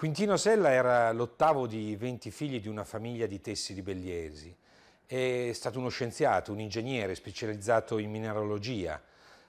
Quintino Sella era l'ottavo di 20 figli di una famiglia di tessili belliesi. È stato uno scienziato, un ingegnere specializzato in mineralogia,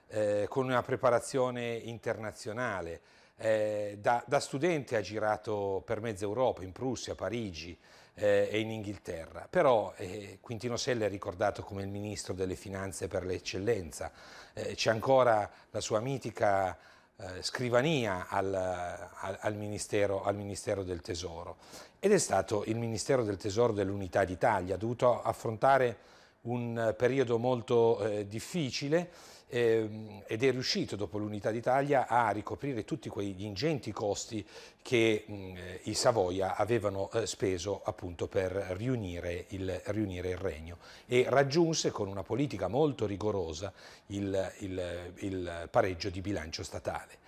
eh, con una preparazione internazionale. Eh, da, da, studente ha girato per mezza Europa, in Prussia, Parigi eh, e in Inghilterra. Però eh, Quintino Sella è ricordato come il ministro delle finanze per l'eccellenza. Eh, c'è ancora la sua mitica eh, scrivania al, al, al, ministero, al, ministero, del Tesoro ed è stato il Ministero del Tesoro dell'Unità d'Italia, ha dovuto affrontare un eh, periodo molto eh, difficile ehm, ed è riuscito dopo l'unità d'Italia a ricoprire tutti quegli ingenti costi che mh, mm, eh, i Savoia avevano eh, speso appunto per riunire il, riunire il, regno e raggiunse con una politica molto rigorosa il, il, il pareggio di bilancio statale.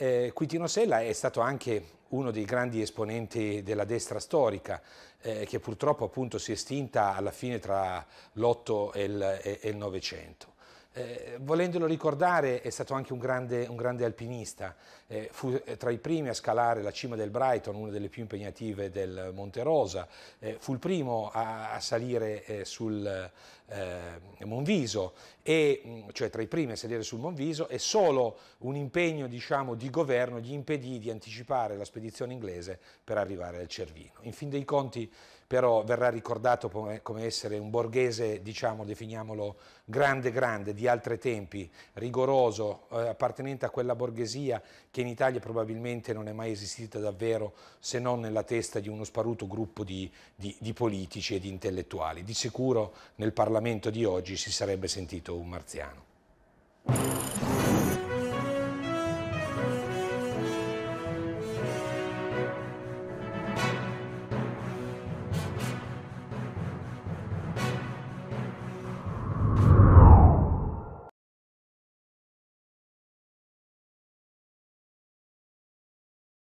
Eh, Quintino Sella è stato anche uno dei grandi esponenti della destra storica, eh, che purtroppo appunto si è estinta alla fine tra l'Otto e il Novecento. Eh, volendolo ricordare è stato anche un grande, un grande alpinista, eh, fu eh, tra i primi a scalare la cima del Brighton, una delle più impegnative del Monte Rosa, eh, fu il primo a, a salire eh, sul eh, Monviso, e, mm, cioè tra i primi a salire sul Monviso e solo un impegno diciamo, di governo gli impedì di anticipare la spedizione inglese per arrivare al Cervino. In fin dei conti però verrà ricordato come, come essere un borghese, diciamo, definiamolo grande grande, di altri tempi, rigoroso, eh, appartenente a quella borghesia che in Italia probabilmente non è mai esistita davvero se non nella testa di uno sparuto gruppo di, di, di politici e di intellettuali. Di sicuro nel Parlamento di oggi si sarebbe sentito un marziano.